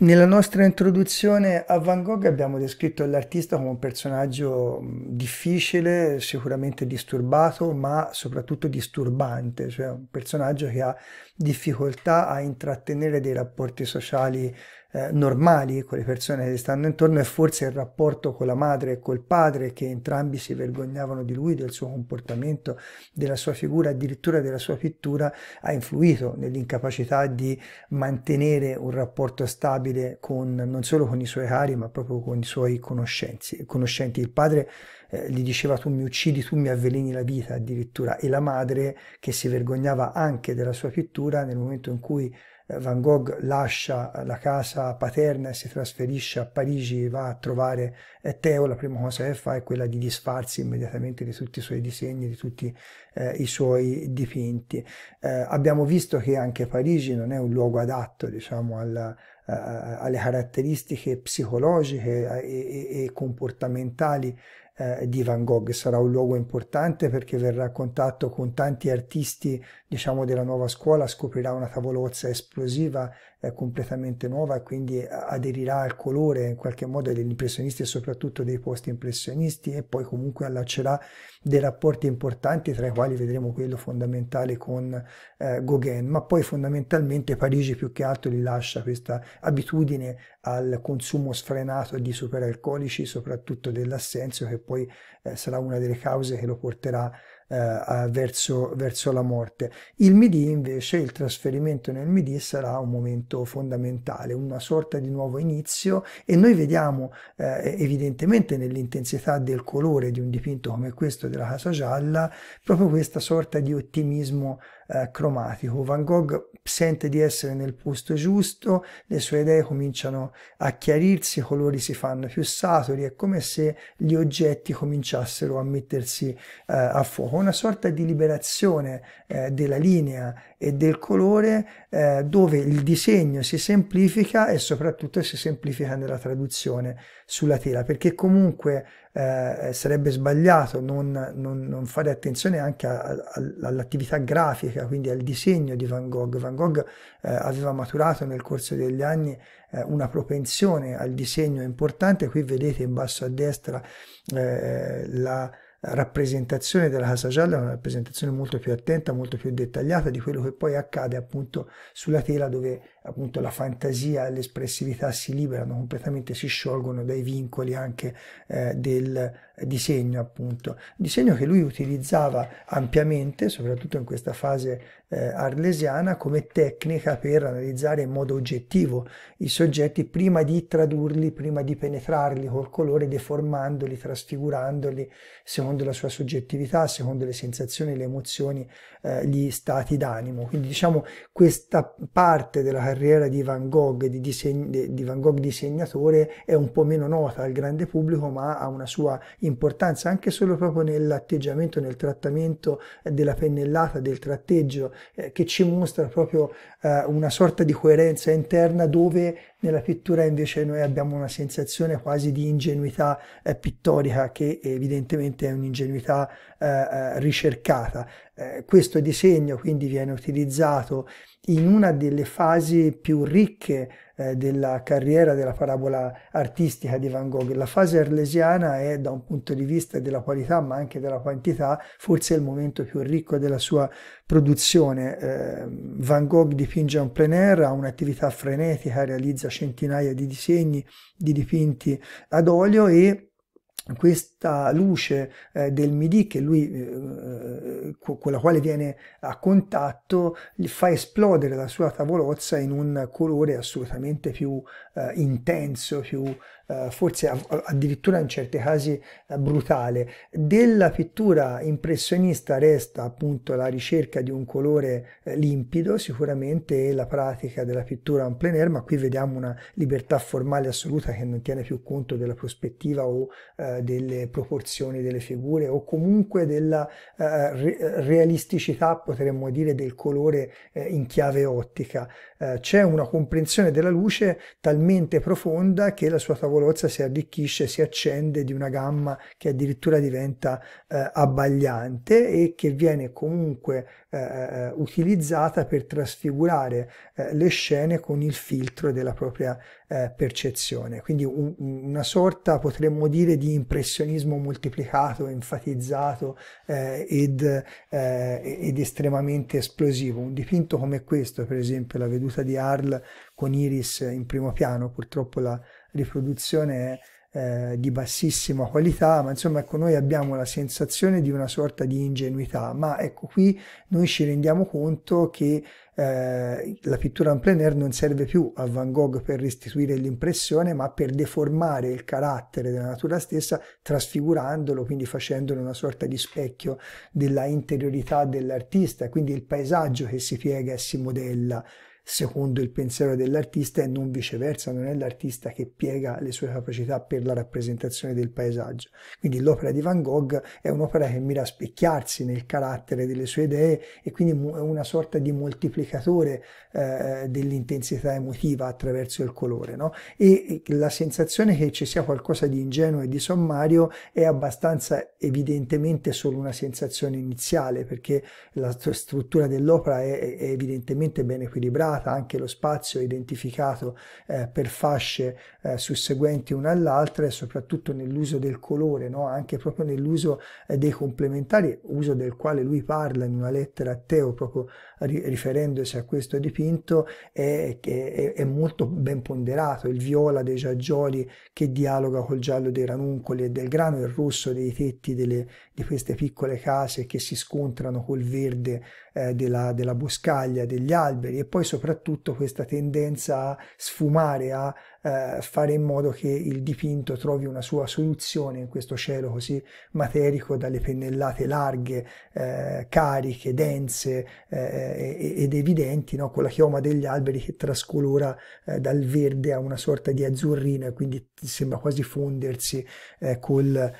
Nella nostra introduzione a Van Gogh abbiamo descritto l'artista come un personaggio difficile, sicuramente disturbato, ma soprattutto disturbante, cioè un personaggio che ha difficoltà a intrattenere dei rapporti sociali eh, normali con le persone che stanno intorno e forse il rapporto con la madre e col padre che entrambi si vergognavano di lui, del suo comportamento, della sua figura, addirittura della sua pittura, ha influito nell'incapacità di mantenere un rapporto stabile con, non solo con i suoi cari ma proprio con i suoi conoscenzi, conoscenti. Il padre eh, gli diceva tu mi uccidi, tu mi avveleni la vita addirittura e la madre che si vergognava anche della sua pittura nel momento in cui Van Gogh lascia la casa paterna e si trasferisce a Parigi, va a trovare eh, Teo, la prima cosa che fa è quella di disfarsi immediatamente di tutti i suoi disegni, di tutti eh, i suoi dipinti. Eh, abbiamo visto che anche Parigi non è un luogo adatto diciamo, alla, eh, alle caratteristiche psicologiche eh, e, e, e comportamentali eh, di Van Gogh. Sarà un luogo importante perché verrà a contatto con tanti artisti, diciamo, della nuova scuola, scoprirà una tavolozza esplosiva completamente nuova e quindi aderirà al colore in qualche modo degli impressionisti e soprattutto dei post impressionisti e poi comunque allaccerà dei rapporti importanti tra i quali vedremo quello fondamentale con eh, Gauguin, ma poi fondamentalmente Parigi più che altro gli lascia questa abitudine al consumo sfrenato di superalcolici, soprattutto dell'assenzio, che poi eh, sarà una delle cause che lo porterà eh, verso, verso, la morte. Il MIDI invece, il trasferimento nel MIDI sarà un momento fondamentale, una sorta di nuovo inizio e noi vediamo eh, evidentemente nell'intensità del colore di un dipinto come questo della Casa Gialla proprio questa sorta di ottimismo eh, cromatico. Van Gogh sente di essere nel posto giusto, le sue idee cominciano a chiarirsi, i colori si fanno più saturi, è come se gli oggetti cominciassero a mettersi eh, a fuoco, una sorta di liberazione eh, della linea e del colore eh, dove il disegno si semplifica e soprattutto si semplifica nella traduzione sulla tela, perché comunque eh, eh, sarebbe sbagliato non, non, non, fare attenzione anche all'attività grafica, quindi al disegno di Van Gogh. Van Gogh eh, aveva maturato nel corso degli anni eh, una propensione al disegno importante, qui vedete in basso a destra eh, la rappresentazione della Casa Gialla, una rappresentazione molto più attenta, molto più dettagliata di quello che poi accade appunto sulla tela dove appunto la fantasia e l'espressività si liberano completamente, si sciolgono dai vincoli anche eh, del disegno, appunto. Disegno che lui utilizzava ampiamente, soprattutto in questa fase eh, arlesiana, come tecnica per analizzare in modo oggettivo i soggetti prima di tradurli, prima di penetrarli col colore, deformandoli, trasfigurandoli secondo la sua soggettività, secondo le sensazioni, le emozioni, eh, gli stati d'animo. Quindi diciamo questa parte della carriera di Van Gogh, di, diseg- di Van Gogh disegnatore, è un po' meno nota al grande pubblico, ma ha una sua importanza anche solo proprio nell'atteggiamento, nel trattamento eh, della pennellata, del tratteggio, eh, che ci mostra proprio eh, una sorta di coerenza interna dove nella pittura invece noi abbiamo una sensazione quasi di ingenuità eh, pittorica che evidentemente è un'ingenuità eh, eh, ricercata. questo disegno quindi viene utilizzato in una delle fasi più ricche eh, della carriera della parabola artistica di Van Gogh. La fase arlesiana è, da un punto di vista della qualità ma anche della quantità, forse il momento più ricco della sua produzione. Eh, Van Gogh dipinge en plein air, ha un'attività frenetica, realizza centinaia di disegni, di dipinti ad olio e questo questa luce eh, del MIDI che lui, eh, eh con la quale viene a contatto, fa esplodere la sua tavolozza in un colore assolutamente più eh, intenso, più eh, forse addirittura in certi casi eh, brutale. Della pittura impressionista resta appunto la ricerca di un colore limpido, sicuramente e la pratica della pittura en plein air, ma qui vediamo una libertà formale assoluta che non tiene più conto della prospettiva o delle proporzioni delle figure o comunque della eh, eh, realisticità, potremmo dire, del colore eh, in chiave ottica. Eh, c'è una comprensione della luce talmente profonda che la sua tavolozza si arricchisce, si accende di una gamma che addirittura diventa eh, abbagliante e che viene comunque eh, eh utilizzata per trasfigurare eh, le scene con il filtro della propria percezione. Quindi un, una sorta, potremmo dire, di impressionismo moltiplicato, enfatizzato ed, ed estremamente esplosivo. Un dipinto come questo, per esempio, la veduta seduta di Arl con Iris in primo piano, purtroppo la riproduzione è eh, di bassissima qualità, ma insomma ecco noi abbiamo la sensazione di una sorta di ingenuità, ma ecco qui noi ci rendiamo conto che eh, la pittura en plein air non serve più a Van Gogh per restituire l'impressione, ma per deformare il carattere della natura stessa, trasfigurandolo, quindi facendolo una sorta di specchio della interiorità dell'artista, quindi il paesaggio che si piega e si modella secondo il pensiero dell'artista e non viceversa, non è l'artista che piega le sue capacità per la rappresentazione del paesaggio. Quindi l'opera di Van Gogh è un'opera che mira a specchiarsi nel carattere delle sue idee e quindi è una sorta di moltiplicatore eh, dell'intensità emotiva attraverso il colore. No? E la sensazione che ci sia qualcosa di ingenuo e di sommario è abbastanza evidentemente solo una sensazione iniziale perché la struttura dell'opera è, è evidentemente ben equilibrata limitata, anche lo spazio identificato eh, per fasce eh, susseguenti una all'altra e soprattutto nell'uso del colore, no? anche proprio nell'uso eh, dei complementari, uso del quale lui parla in una lettera a Teo, proprio ri- riferendosi a questo dipinto, è, è, è, molto ben ponderato, il viola dei giaggioli che dialoga col giallo dei ranuncoli e del grano, il rosso dei tetti delle, di queste piccole case che si scontrano col verde eh, della, della boscaglia, degli alberi e poi soprattutto soprattutto questa tendenza a sfumare, a eh, fare in modo che il dipinto trovi una sua soluzione in questo cielo così materico dalle pennellate larghe, eh, cariche, dense eh, eh ed evidenti, no? con la chioma degli alberi che trascolora eh, dal verde a una sorta di azzurrino e quindi sembra quasi fondersi eh, col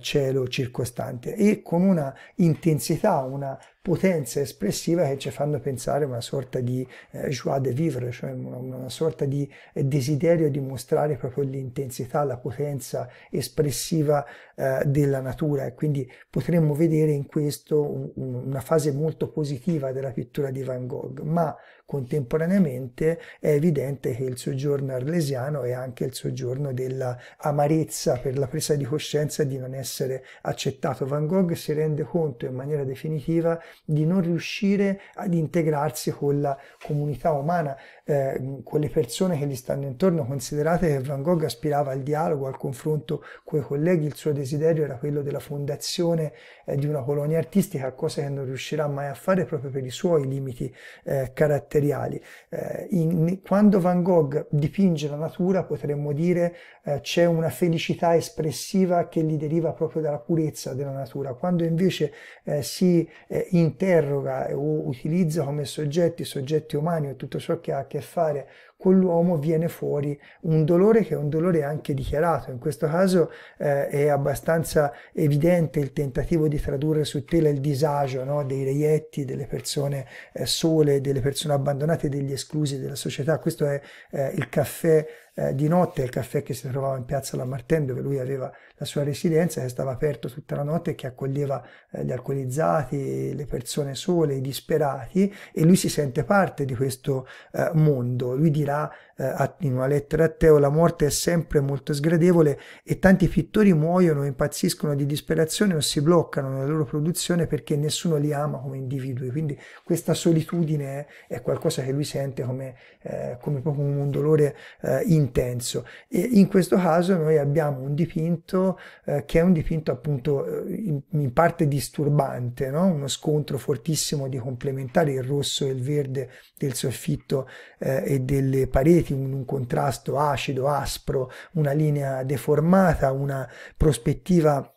cielo circostante e con una intensità, una potenze espressive che ci fanno pensare a una sorta di eh, joie de vivre, cioè una, una sorta di eh, desiderio di mostrare proprio l'intensità, la potenza espressiva eh, della natura e quindi potremmo vedere in questo un, un, una fase molto positiva della pittura di Van Gogh, ma contemporaneamente è evidente che il soggiorno arlesiano è anche il soggiorno della amarezza per la presa di coscienza di non essere accettato. Van Gogh si rende conto in maniera definitiva di non riuscire ad integrarsi con la comunità umana, eh, con le persone che gli stanno intorno. Considerate che Van Gogh aspirava al dialogo, al confronto con i colleghi, il suo desiderio era quello della fondazione eh, di una colonia artistica, cosa che non riuscirà mai a fare proprio per i suoi limiti eh, caratteriali. Eh, in, quando Van Gogh dipinge la natura, potremmo dire eh, c'è una felicità espressiva che gli deriva proprio dalla purezza della natura. Quando invece eh, si eh, interroga o utilizza come soggetti, soggetti umani o tutto ciò che ha a che fare con l'uomo, viene fuori un dolore che è un dolore anche dichiarato. In questo caso eh, è abbastanza evidente il tentativo di tradurre su tela il disagio no? dei reietti, delle persone eh, sole, delle persone abbandonate, degli esclusi della società. Questo è eh, il caffè eh, di notte il caffè che si trovava in piazza Lamartin dove lui aveva la sua residenza che eh, stava aperto tutta la notte e che accoglieva eh, gli alcolizzati, le persone sole, i disperati e lui si sente parte di questo eh, mondo. Lui dirà eh, in una lettera a Teo, la morte è sempre molto sgradevole e tanti pittori muoiono, impazziscono di disperazione o si bloccano nella loro produzione perché nessuno li ama come individui. Quindi questa solitudine eh, è, qualcosa che lui sente come, eh, come proprio un dolore eh, intenso. E in questo caso noi abbiamo un dipinto eh, che è un dipinto appunto eh, in, in parte disturbante, no? uno scontro fortissimo di complementari, il rosso e il verde del soffitto e delle pareti monoliti, un, un contrasto acido, aspro, una linea deformata, una prospettiva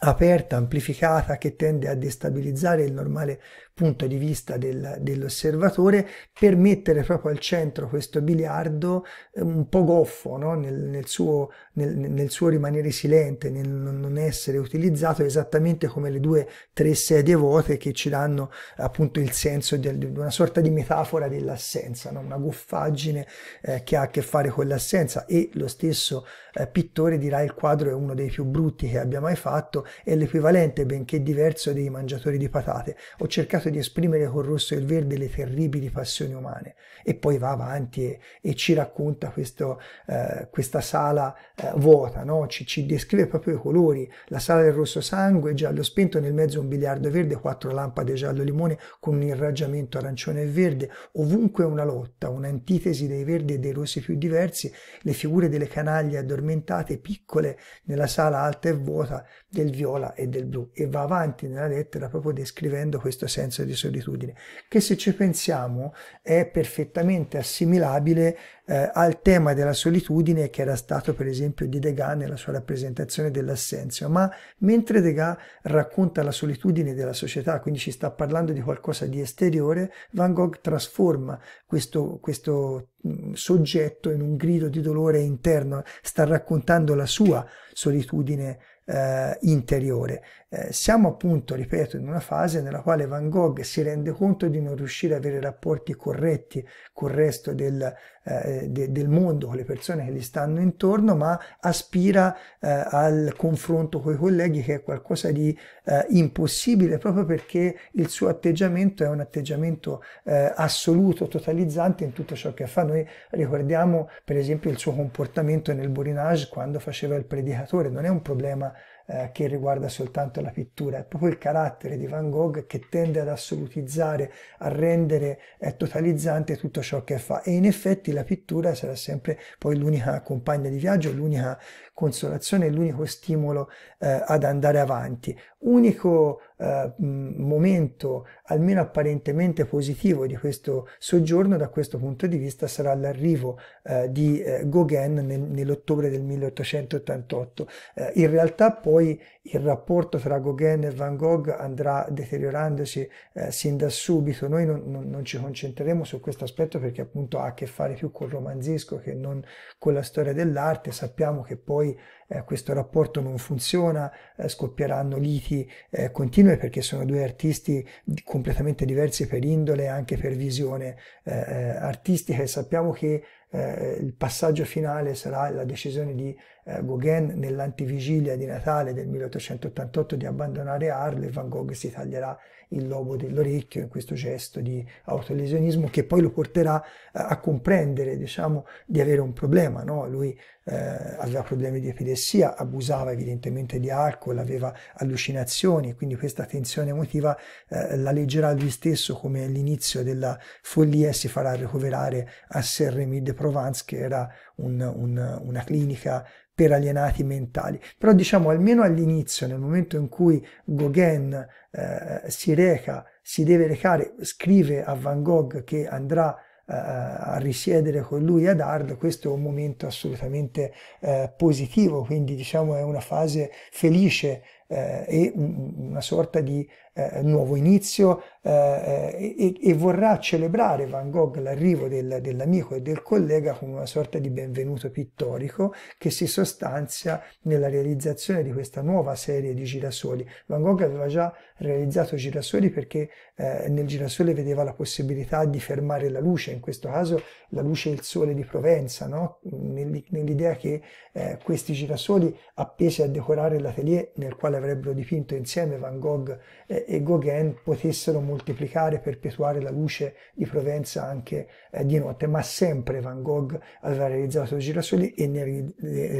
aperta, amplificata, che tende a destabilizzare il normale punto di vista del, dell'osservatore per mettere proprio al centro questo biliardo ehm, un po' goffo no? nel, nel, suo, nel, nel, suo, rimanere silente, nel non essere utilizzato esattamente come le due tre sedie vuote che ci danno appunto il senso di, di una sorta di metafora dell'assenza, no? una goffaggine eh, che ha a che fare con l'assenza e lo stesso eh, pittore dirà il quadro è uno dei più brutti che abbia mai fatto è l'equivalente, benché diverso, dei mangiatori di patate. Ho cercato di esprimere col rosso e il verde le terribili passioni umane. E poi va avanti e, e ci racconta questo, eh, questa sala eh, vuota, no? ci, ci, descrive proprio i colori, la sala del rosso sangue, giallo spento, nel mezzo un biliardo verde, quattro lampade giallo limone con un irraggiamento arancione e verde, ovunque una lotta, un'antitesi dei verdi e dei rossi più diversi, le figure delle canaglie addormentate, piccole, nella sala alta e vuota del viola e del blu e va avanti nella lettera proprio descrivendo questo senso di solitudine che se ci pensiamo è perfettamente assimilabile eh, al tema della solitudine che era stato per esempio di Degas nella sua rappresentazione dell'assenzio ma mentre Degas racconta la solitudine della società quindi ci sta parlando di qualcosa di esteriore Van Gogh trasforma questo, questo mm, soggetto in un grido di dolore interno, sta raccontando la sua solitudine eh, interiore. Eh, siamo appunto, ripeto, in una fase nella quale Van Gogh si rende conto di non riuscire ad avere rapporti corretti col resto del, eh, de, del mondo, con le persone che gli stanno intorno, ma aspira eh, al confronto con i colleghi che è qualcosa di eh, impossibile proprio perché il suo atteggiamento è un atteggiamento eh, assoluto, totalizzante in tutto ciò che fa. Noi ricordiamo per esempio il suo comportamento nel Borinage quando faceva il predicatore, non è un problema eh, che riguarda soltanto la pittura, è proprio il carattere di Van Gogh che tende ad assolutizzare, a rendere eh, totalizzante tutto ciò che fa e in effetti la pittura sarà sempre poi l'unica compagna di viaggio, l'unica consolazione, l'unico stimolo eh, ad andare avanti. Unico eh, momento almeno apparentemente positivo di questo soggiorno da questo punto di vista sarà l'arrivo eh, di eh, Gauguin nel, nell'ottobre del 1888. in realtà poi poi il rapporto tra Gauguin e Van Gogh andrà deteriorandosi eh, sin da subito. Noi non, non, non ci concentreremo su questo aspetto perché appunto ha a che fare più col romanzesco che non con la storia dell'arte. Sappiamo che poi eh, questo rapporto non funziona, eh, scoppieranno liti eh, continue perché sono due artisti completamente diversi per indole e anche per visione eh, eh, artistica e sappiamo che eh, il passaggio finale sarà la decisione di eh, Gauguin nell'antivigilia di Natale del 1888 di abbandonare Arles Van Gogh si taglierà il lobo dell'orecchio in questo gesto di autolesionismo che poi lo porterà eh, a comprendere diciamo, di avere un problema. No? Lui eh, aveva problemi di epilessia, abusava evidentemente di alcol, aveva allucinazioni, quindi questa tensione emotiva eh, la leggerà lui stesso come all'inizio della follia e si farà ricoverare a Saint-Rémy de Provence, che era un, un, una clinica per alienati mentali. Però diciamo almeno all'inizio, nel momento in cui Gauguin eh, si reca, si deve recare, scrive a Van Gogh che andrà eh, a risiedere con lui ad Arles, questo è un momento assolutamente eh, positivo, quindi diciamo è una fase felice eh, e una sorta di eh, nuovo inizio eh, eh, e, e, vorrà celebrare Van Gogh l'arrivo del, dell'amico e del collega come una sorta di benvenuto pittorico che si sostanzia nella realizzazione di questa nuova serie di girasoli. Van Gogh aveva già realizzato girasoli perché eh, nel girasole vedeva la possibilità di fermare la luce, in questo caso la luce e il sole di Provenza, no? nell'idea che eh, questi girasoli appesi a decorare l'atelier nel quale avrebbero dipinto insieme Van Gogh eh, e Gauguin potessero moltiplicare, e perpetuare la luce di Provenza anche eh, di notte, ma sempre Van Gogh aveva realizzato girasoli e ne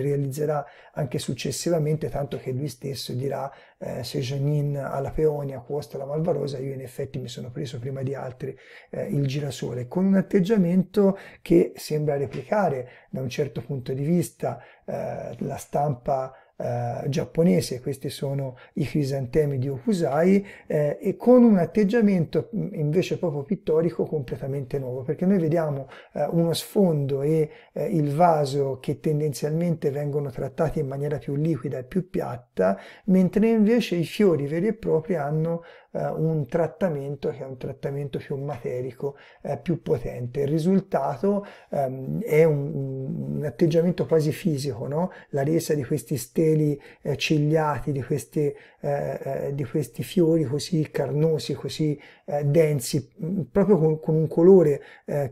realizzerà anche successivamente, tanto che lui stesso dirà eh, se Janin alla Peonia, Costa alla Malvarosa, io in effetti mi sono preso prima di altri eh, il girasole, con un atteggiamento che sembra replicare da un certo punto di vista eh, la stampa eh, giapponese, questi sono i crisantemi di Okusai, eh, e con un atteggiamento invece proprio pittorico completamente nuovo, perché noi vediamo eh, uno sfondo e eh, il vaso che tendenzialmente vengono trattati in maniera più liquida e più piatta, mentre invece i fiori veri e propri hanno eh, un trattamento che è un trattamento più materico, eh, più potente. Il risultato ehm, è un, un, atteggiamento quasi fisico, no? la resa di questi steli eh, cigliati, di, queste, eh, eh, di, questi fiori così carnosi, così eh, densi, mm, proprio con, con un colore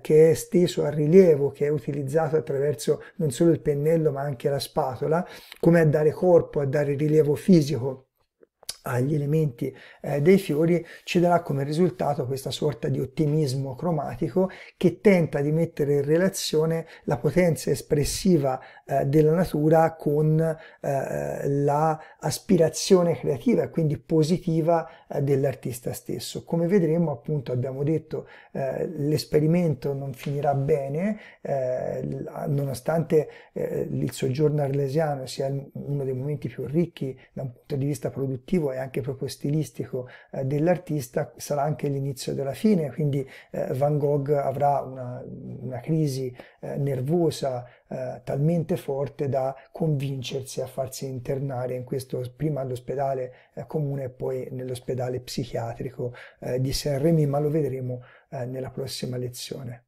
che è steso a rilievo, che è utilizzato attraverso non solo il pennello ma anche la spatola, come a dare corpo, a dare rilievo fisico agli elementi eh, dei fiori ci darà come risultato questa sorta di ottimismo cromatico che tenta di mettere in relazione la potenza espressiva eh, della natura con eh, eh la aspirazione creativa e quindi positiva eh, dell'artista stesso. Come vedremo, appunto, abbiamo detto, eh, l'esperimento non finirà bene, eh, nonostante eh, il soggiorno arlesiano sia uno dei momenti più ricchi da un punto di vista produttivo e anche proprio stilistico dell'artista, sarà anche l'inizio della fine, quindi Van Gogh avrà una, una crisi nervosa, eh, talmente forte da convincersi a farsi internare in questo, prima all'ospedale eh, comune e poi nell'ospedale psichiatrico eh, di San Remi, ma lo vedremo eh, nella prossima lezione.